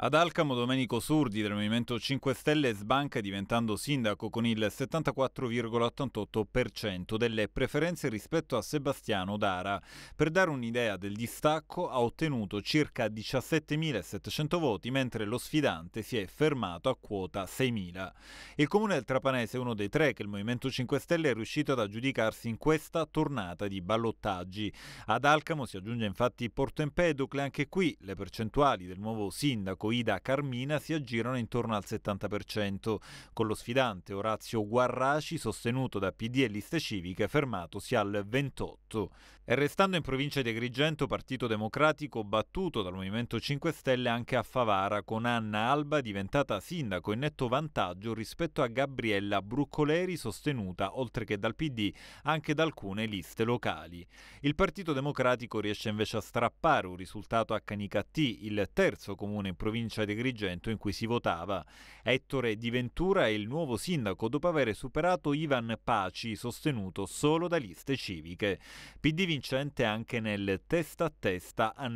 Ad Alcamo Domenico Surdi del Movimento 5 Stelle sbanca diventando sindaco con il 74,88% delle preferenze rispetto a Sebastiano Dara. Per dare un'idea del distacco ha ottenuto circa 17.700 voti mentre lo sfidante si è fermato a quota 6.000. Il comune del Trapanese è uno dei tre che il Movimento 5 Stelle è riuscito ad aggiudicarsi in questa tornata di ballottaggi. Ad Alcamo si aggiunge infatti Porto Empedocle, anche qui le percentuali del nuovo sindaco Ida Carmina si aggirano intorno al 70%, con lo sfidante Orazio Guarraci sostenuto da PD e liste civiche fermatosi al 28%. E restando in provincia di Agrigento, Partito Democratico battuto dal Movimento 5 Stelle anche a Favara, con Anna Alba diventata sindaco in netto vantaggio rispetto a Gabriella Bruccoleri sostenuta, oltre che dal PD, anche da alcune liste locali. Il Partito Democratico riesce invece a strappare un risultato a Canicattì, il terzo comune in provincia provincia di Agrigento in cui si votava. Ettore Di Ventura è il nuovo sindaco dopo aver superato Ivan Paci, sostenuto solo da liste civiche. PD vincente anche nel testa a testa a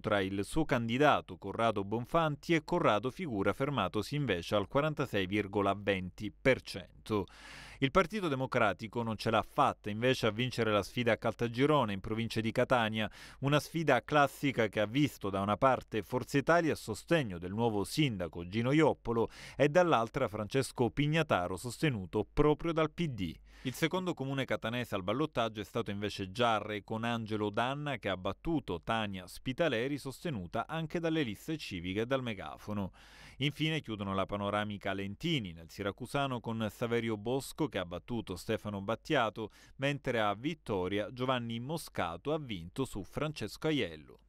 tra il suo candidato Corrado Bonfanti e Corrado Figura fermatosi invece al 46,20%. Il Partito Democratico non ce l'ha fatta invece a vincere la sfida a Caltagirone in provincia di Catania, una sfida classica che ha visto da una parte Forza Italia a sostegno del nuovo sindaco Gino Ioppolo e dall'altra Francesco Pignataro sostenuto proprio dal PD. Il secondo comune catanese al ballottaggio è stato invece Giarre con Angelo Danna che ha battuto Tania Spitaleri sostenuta anche dalle liste civiche e dal megafono. Infine chiudono la panoramica Lentini nel Siracusano con Saverio Bosco che ha battuto Stefano Battiato mentre a Vittoria Giovanni Moscato ha vinto su Francesco Aiello.